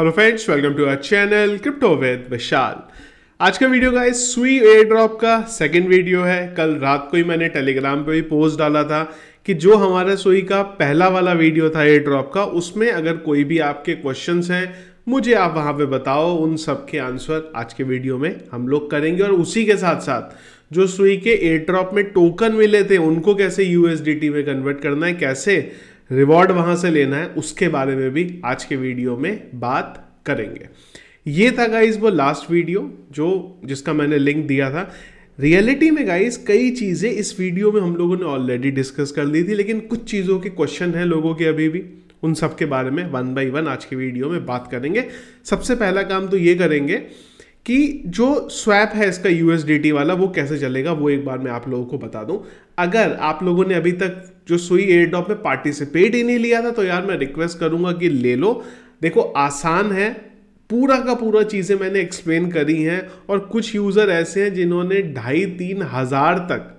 hello friends welcome to our channel crypto with Vishal आज का video का इस सुई एयर ड्रॉप का सेकंड वीडियो है कल रात को ही मैंने टेलीग्राम पे भी पोस्ट डाला था कि जो हमारा सुई का पहला वाला वीडियो था एयर ड्रॉप का उसमें अगर कोई भी आपके क्वेश्चंस हैं मुझे आप वहाँ पे बताओ उन सब के आंसर आज के वीडियो में हम लोग करेंगे और उसी के साथ साथ जो सुई के एयर ड्रॉप में टोकन मिले थे उनको कैसे यूएसडीटी में कन्वर्ट करना है कैसे रिवॉर्ड वहां से लेना है उसके बारे में भी आज के वीडियो में बात करेंगे ये था गाइज वो लास्ट वीडियो जो जिसका मैंने लिंक दिया था रियलिटी में गाइज कई चीज़ें इस वीडियो में हम लोगों ने ऑलरेडी डिस्कस कर दी थी लेकिन कुछ चीज़ों के क्वेश्चन हैं लोगों के अभी भी उन सब के बारे में वन बाई वन आज के वीडियो में बात करेंगे सबसे पहला काम तो ये करेंगे कि जो स्वैप है इसका यूएसडीटी वाला वो कैसे चलेगा वो एक बार मैं आप लोगों को बता दूं अगर आप लोगों ने अभी तक जो सुई एयर डॉप में पार्टिसिपेट ही नहीं लिया था तो यार मैं रिक्वेस्ट करूंगा कि ले लो देखो आसान है पूरा का पूरा चीज़ें मैंने एक्सप्लेन करी हैं और कुछ यूज़र ऐसे हैं जिन्होंने ढाई तीन हज़ार तक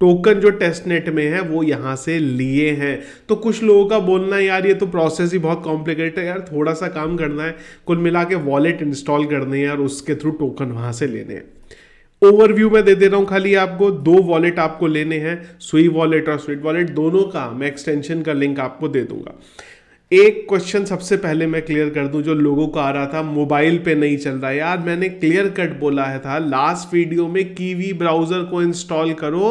टोकन जो टेस्टनेट में है वो यहाँ से लिए हैं तो कुछ लोगों का बोलना यार ये तो प्रोसेस ही बहुत कॉम्प्लिकेटेड है यार थोड़ा सा काम करना है कुल मिला के वॉलेट इंस्टॉल करने हैं और उसके थ्रू टोकन वहाँ से लेने हैं ओवरव्यू में दे दे रहा हूँ खाली आपको दो वॉलेट आपको लेने हैं सुई वॉलेट और स्वीट वॉलेट दोनों का मैं एक्सटेंशन का लिंक आपको दे दूंगा एक क्वेश्चन सबसे पहले मैं क्लियर कर दूं जो लोगों को आ रहा था मोबाइल पे नहीं चल रहा यार मैंने क्लियर कट बोला है था लास्ट वीडियो में कीवी ब्राउज़र को इंस्टॉल करो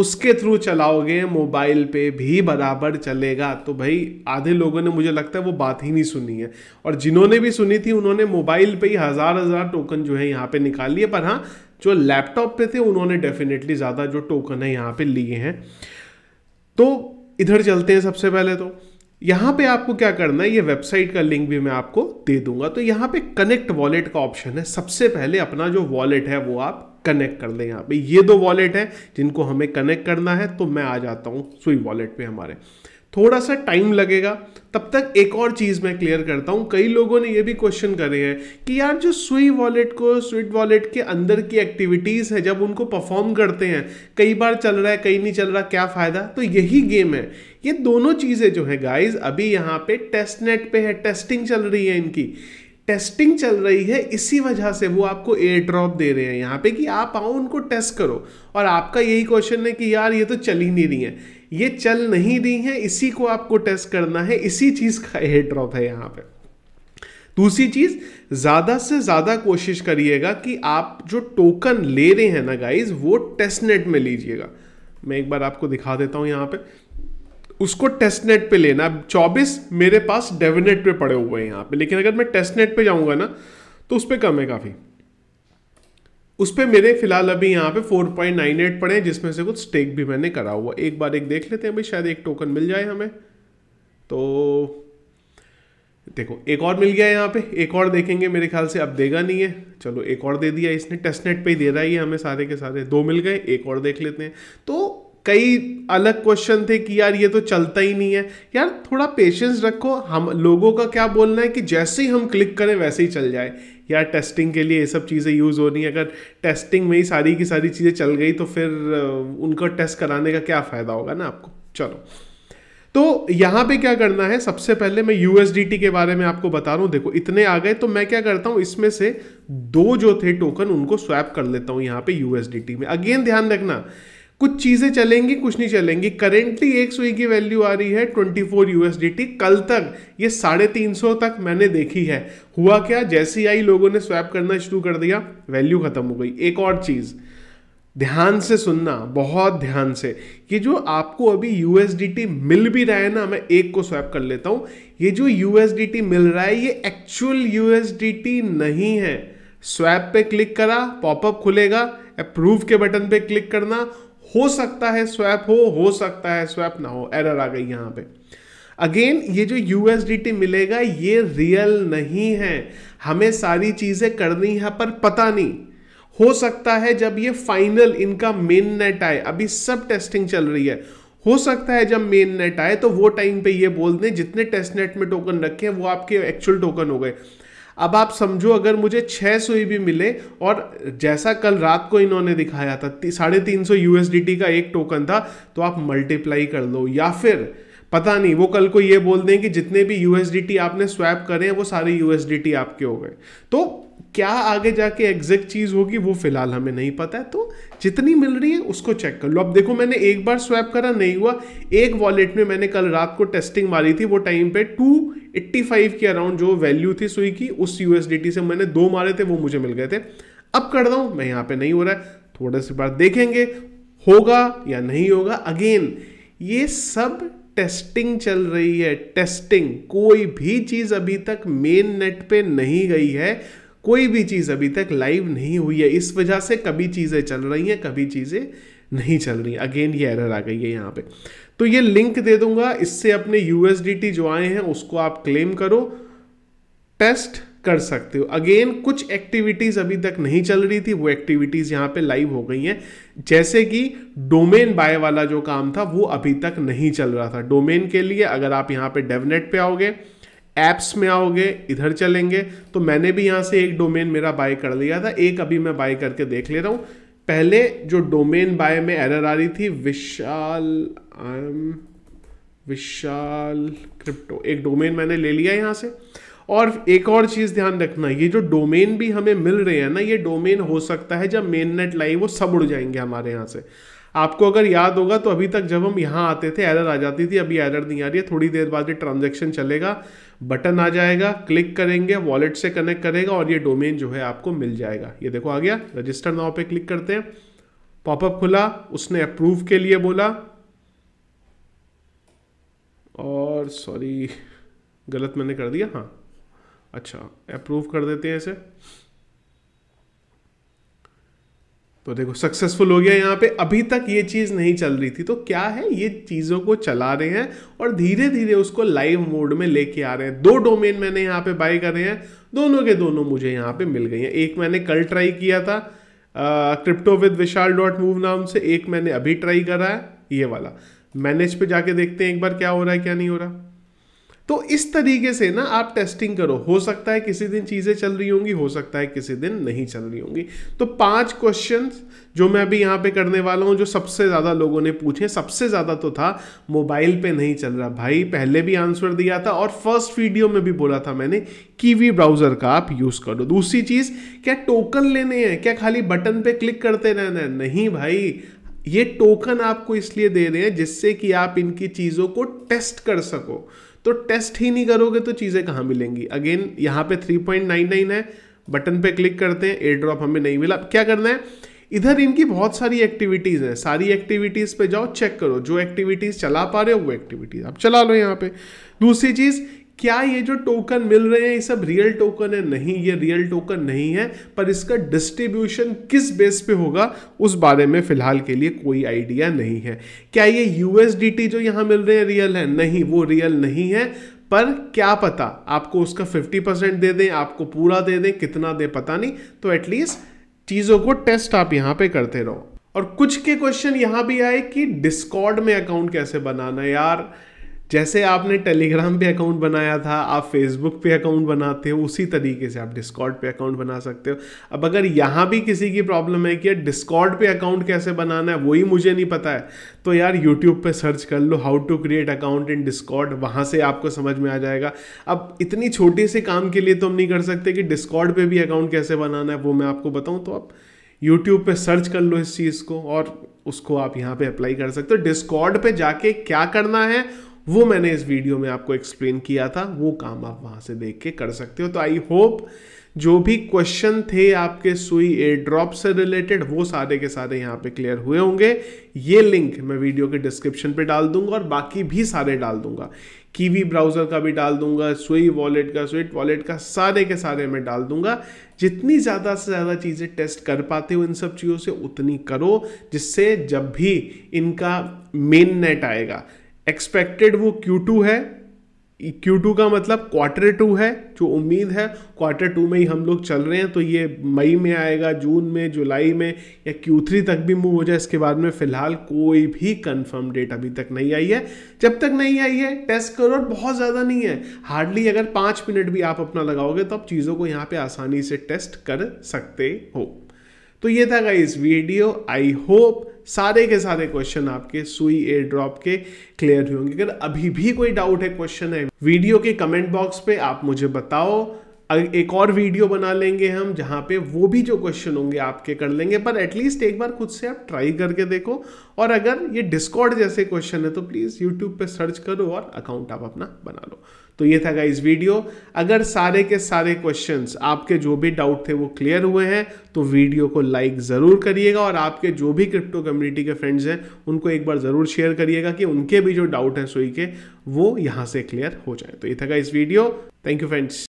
उसके थ्रू चलाओगे मोबाइल पे भी बराबर चलेगा तो भाई आधे लोगों ने मुझे लगता है वो बात ही नहीं सुनी है और जिन्होंने भी सुनी थी उन्होंने मोबाइल पे ही हज़ार हज़ार टोकन जो है यहाँ पे निकाल लिए पर हाँ जो लैपटॉप पे थे उन्होंने डेफिनेटली ज़्यादा जो टोकन है यहाँ पे लिए हैं तो इधर चलते हैं सबसे पहले तो यहाँ पे आपको क्या करना है ये वेबसाइट का लिंक भी मैं आपको दे दूंगा तो यहाँ पे कनेक्ट वॉलेट का ऑप्शन है सबसे पहले अपना जो वॉलेट है वो आप कनेक्ट कर लें यहाँ पे ये दो वॉलेट हैं जिनको हमें कनेक्ट करना है तो मैं आ जाता हूँ सुई वॉलेट पे हमारे थोड़ा सा टाइम लगेगा तब तक एक और चीज़ मैं क्लियर करता हूँ कई लोगों ने ये भी क्वेश्चन करे हैं कि यार जो सुई वॉलेट को स्विट वॉलेट के अंदर की एक्टिविटीज़ है जब उनको परफॉर्म करते हैं कई बार चल रहा है कई नहीं चल रहा क्या फ़ायदा तो यही गेम है ये दोनों चीज़ें जो है गाइज अभी यहाँ पे टेस्ट नेट पे है टेस्टिंग चल रही है इनकी टेस्टिंग चल रही है इसी वजह से वो आपको एयर ड्रॉप दे रहे हैं यहाँ पे कि आप आओ उनको टेस्ट करो और आपका यही क्वेश्चन है कि यार ये तो चल ही नहीं रही है ये चल नहीं रही है इसी को आपको टेस्ट करना है इसी चीज़ का एयर ड्रॉप है यहाँ पे दूसरी चीज़ ज़्यादा से ज़्यादा कोशिश करिएगा कि आप जो टोकन ले रहे हैं ना गाइज वो टेस्ट नेट में लीजिएगा मैं एक बार आपको दिखा देता हूँ यहाँ पर उसको टेस्टनेट पर लेना चौबीस मेरे पास डेविनेट पे पड़े हुए हैं यहाँ पे लेकिन अगर मैं नेट पर जाऊँगा ना तो उस पर कम है काफ़ी उस पर मेरे फिलहाल अभी यहाँ पे 4.98 पड़े हैं जिसमें से कुछ स्टेक भी मैंने करा हुआ एक बार एक देख लेते हैं भाई शायद एक टोकन मिल जाए हमें तो देखो एक और मिल गया है यहाँ पे एक और देखेंगे मेरे ख्याल से अब देगा नहीं है चलो एक और दे दिया इसने टेस्ट नेट पर ही दे रहा है ये हमें सारे के सारे दो मिल गए एक और देख लेते हैं तो कई अलग क्वेश्चन थे कि यार ये तो चलता ही नहीं है यार थोड़ा पेशेंस रखो हम लोगों का क्या बोलना है कि जैसे ही हम क्लिक करें वैसे ही चल जाए यार टेस्टिंग के लिए ये सब चीज़ें यूज़ हो रही है अगर टेस्टिंग में ही सारी की सारी चीज़ें चल गई तो फिर उनका टेस्ट कराने का क्या फ़ायदा होगा ना आपको चलो तो यहाँ पे क्या करना है सबसे पहले मैं यू के बारे में आपको बता रहा हूँ देखो इतने आ गए तो मैं क्या करता हूँ इसमें से दो जो थे टोकन उनको स्वैप कर लेता हूँ यहाँ पे यू में अगेन ध्यान रखना कुछ चीज़ें चलेंगी कुछ नहीं चलेंगी करेंटली एक सुई की वैल्यू आ रही है 24 फोर यूएसडी कल तक ये साढ़े तीन सौ तक मैंने देखी है हुआ क्या जैसे ही आई लोगों ने स्वैप करना शुरू कर दिया वैल्यू ख़त्म हो गई एक और चीज़ ध्यान से सुनना बहुत ध्यान से ये जो आपको अभी यूएसडी मिल भी रहा है ना मैं एक को स्वैप कर लेता हूं ये जो यूएसडी मिल रहा है ये एक्चुअल यूएसडी नहीं है स्वैप पे क्लिक करा पॉपअप खुलेगा अप्रूव के बटन पे क्लिक करना हो सकता है स्वैप हो हो सकता है स्वैप ना हो एरर आ गई यहां पे अगेन ये जो यूएसडीटी मिलेगा ये रियल नहीं है हमें सारी चीज़ें करनी है पर पता नहीं हो सकता है जब ये फाइनल इनका मेन नेट आए अभी सब टेस्टिंग चल रही है हो सकता है जब मेन नेट आए तो वो टाइम पे ये बोल दें जितने टेस्ट नेट में टोकन रखे हैं वो आपके एक्चुअल टोकन हो गए अब आप समझो अगर मुझे छः सुई भी मिले और जैसा कल रात को इन्होंने दिखाया था साढ़े तीन सौ यू का एक टोकन था तो आप मल्टीप्लाई कर लो या फिर पता नहीं वो कल को ये बोल दें कि जितने भी यूएसडीटी आपने स्वैप करे हैं वो सारे यूएसडीटी आपके हो गए तो क्या आगे जाके एग्जैक्ट चीज़ होगी वो फिलहाल हमें नहीं पता है तो जितनी मिल रही है उसको चेक कर लो अब देखो मैंने एक बार स्वैप करा नहीं हुआ एक वॉलेट में मैंने कल रात को टेस्टिंग मारी थी वो टाइम पे 285 के अराउंड जो वैल्यू थी सुई की उस यूएसडीटी से मैंने दो मारे थे वो मुझे मिल गए थे अब कर रहा हूँ मैं यहाँ पे नहीं हो रहा है थोड़े से बार देखेंगे होगा या नहीं होगा अगेन ये सब टेस्टिंग चल रही है टेस्टिंग कोई भी चीज़ अभी तक मेन नेट पे नहीं गई है कोई भी चीज़ अभी तक लाइव नहीं हुई है इस वजह से कभी चीज़ें चल रही हैं कभी चीज़ें नहीं चल रही अगेन ये एरर आ गई है यहाँ पे तो ये लिंक दे दूंगा इससे अपने यूएसडी जो आए हैं उसको आप क्लेम करो टेस्ट कर सकते हो अगेन कुछ एक्टिविटीज़ अभी तक नहीं चल रही थी वो एक्टिविटीज़ यहाँ पे लाइव हो गई हैं जैसे कि डोमेन बाय वाला जो काम था वो अभी तक नहीं चल रहा था डोमेन के लिए अगर आप यहाँ पे डेवनेट पे आओगे ऐप्स में आओगे इधर चलेंगे तो मैंने भी यहाँ से एक डोमेन मेरा बाय कर लिया था एक अभी मैं बाय करके देख ले रहा हूँ पहले जो डोमेन बाय में एरर आ रही थी Vishal I am Vishal crypto एक डोमेन मैंने ले लिया यहाँ से और एक और चीज़ ध्यान रखना ये जो डोमेन भी हमें मिल रहे हैं ना ये डोमेन हो सकता है जब मेन नेट लाइव वो सब उड़ जाएंगे हमारे यहाँ से आपको अगर याद होगा तो अभी तक जब हम यहाँ आते थे एरर आ जाती थी अभी एरर नहीं आ रही है थोड़ी देर बाद ये ट्रांजेक्शन चलेगा बटन आ जाएगा क्लिक करेंगे वॉलेट से कनेक्ट करेगा और ये डोमेन जो है आपको मिल जाएगा ये देखो आ गया रजिस्टर नाव पे क्लिक करते हैं पॉपअप खुला उसने अप्रूव के लिए बोला और सॉरी गलत मैंने कर दिया हाँ अच्छा अप्रूव कर देते हैं इसे तो देखो सक्सेसफुल हो गया यहाँ पे अभी तक ये चीज़ नहीं चल रही थी तो क्या है ये चीज़ों को चला रहे हैं और धीरे धीरे उसको लाइव मोड में लेके आ रहे हैं दो डोमेन मैंने यहाँ पे बाई करे हैं दोनों के दोनों मुझे यहाँ पे मिल गई हैं एक मैंने कल ट्राई किया था crypto with Vishal dot move नाम से एक मैंने अभी ट्राई करा है ये वाला मैनेज पे जाके देखते हैं एक बार क्या हो रहा है क्या नहीं हो रहा तो इस तरीके से ना आप टेस्टिंग करो हो सकता है किसी दिन चीज़ें चल रही होंगी हो सकता है किसी दिन नहीं चल रही होंगी तो पांच क्वेश्चन जो मैं अभी यहाँ पे करने वाला हूँ जो सबसे ज़्यादा लोगों ने पूछे सबसे ज़्यादा तो था मोबाइल पे नहीं चल रहा भाई पहले भी आंसर दिया था और फर्स्ट वीडियो में भी बोला था मैंने कीवी ब्राउज़र का आप यूज़ करो दूसरी चीज़ क्या टोकन लेने हैं क्या खाली बटन पे क्लिक करते रहना है नहीं भाई ये टोकन आपको इसलिए दे रहे हैं जिससे कि आप इनकी चीज़ों को टेस्ट कर सको तो टेस्ट ही नहीं करोगे तो चीज़ें कहाँ मिलेंगी अगेन यहाँ पे 3.99 है बटन पे क्लिक करते हैं एयर ड्रॉप हमें नहीं मिला क्या करना है इधर इनकी बहुत सारी एक्टिविटीज़ हैं सारी एक्टिविटीज़ पे जाओ चेक करो जो एक्टिविटीज़ चला पा रहे हो वो एक्टिविटीज़ आप चला लो यहाँ पे दूसरी चीज़ क्या ये जो टोकन मिल रहे हैं ये सब रियल टोकन है नहीं ये रियल टोकन नहीं है पर इसका डिस्ट्रीब्यूशन किस बेस पे होगा उस बारे में फिलहाल के लिए कोई आइडिया नहीं है क्या ये यूएसडीटी जो यहाँ मिल रहे हैं रियल है नहीं वो रियल नहीं है पर क्या पता आपको उसका 50 परसेंट दे दें आपको पूरा दे दें कितना दे पता नहीं तो एटलीस्ट चीज़ों को टेस्ट आप यहाँ पे करते रहो और कुछ के क्वेश्चन यहाँ भी आए कि डिस्कॉर्ड में अकाउंट कैसे बनाना यार जैसे आपने टेलीग्राम पे अकाउंट बनाया था आप फेसबुक पे अकाउंट बनाते हो उसी तरीके से आप डिस्कॉर्ड पे अकाउंट बना सकते हो अब अगर यहाँ भी किसी की प्रॉब्लम है कि डिस्कॉर्ड पे अकाउंट कैसे बनाना है वही मुझे नहीं पता है तो यार यूट्यूब पे सर्च कर लो how to create account in Discord वहाँ से आपको समझ में आ जाएगा अब इतनी छोटी से काम के लिए तो हम नहीं कर सकते कि डिस्कॉर्ड पर भी अकाउंट कैसे बनाना है वो मैं आपको बताऊँ तो आप यूट्यूब पर सर्च कर लो इस चीज़ को और उसको आप यहाँ पर अप्लाई कर सकते हो डिस्कॉर्ड पर जाके क्या करना है वो मैंने इस वीडियो में आपको एक्सप्लेन किया था वो काम आप वहाँ से देख के कर सकते हो तो आई होप जो भी क्वेश्चन थे आपके सुई एयर ड्रॉप से रिलेटेड वो सारे के सारे यहाँ पे क्लियर हुए होंगे ये लिंक मैं वीडियो के डिस्क्रिप्शन पे डाल दूंगा और बाकी भी सारे डाल दूंगा कीवी ब्राउज़र का भी डाल दूंगा सुई वॉलेट का स्विट वॉलेट का सारे के सारे मैं डाल दूंगा जितनी ज़्यादा से ज़्यादा चीज़ें टेस्ट कर पाते हो इन सब चीज़ों से उतनी करो जिससे जब भी इनका मेन नेट आएगा एक्सपेक्टेड वो Q2 है Q2 का मतलब क्वार्टर टू है जो उम्मीद है क्वार्टर टू में ही हम लोग चल रहे हैं तो ये मई में आएगा जून में जुलाई में या Q3 तक भी मूव हो जाए इसके बाद में फिलहाल कोई भी कंफर्म डेट अभी तक नहीं आई है जब तक नहीं आई है टेस्ट करो बहुत ज़्यादा नहीं है हार्डली अगर पाँच मिनट भी आप अपना लगाओगे तो आप चीज़ों को यहाँ पर आसानी से टेस्ट कर सकते हो तो ये था इस वीडियो आई होप सारे के सारे क्वेश्चन आपके सुई एयर ड्रॉप के क्लियर हुए होंगे अगर अभी भी कोई डाउट है क्वेश्चन है वीडियो के कमेंट बॉक्स पे आप मुझे बताओ एक और वीडियो बना लेंगे हम जहाँ पे वो भी जो क्वेश्चन होंगे आपके कर लेंगे पर एटलीस्ट एक बार खुद से आप ट्राई करके देखो और अगर ये डिस्कॉर्ड जैसे क्वेश्चन है तो प्लीज़ यूट्यूब पे सर्च करो और अकाउंट आप अपना बना लो तो ये था इस वीडियो अगर सारे के सारे क्वेश्चन आपके जो भी डाउट थे वो क्लियर हुए हैं तो वीडियो को लाइक ज़रूर करिएगा और आपके जो भी क्रिप्टो कम्युनिटी के फ्रेंड्स हैं उनको एक बार ज़रूर शेयर करिएगा कि उनके भी जो डाउट हैं सोई के वो यहाँ से क्लियर हो जाए तो ये था इस वीडियो थैंक यू फ्रेंड्स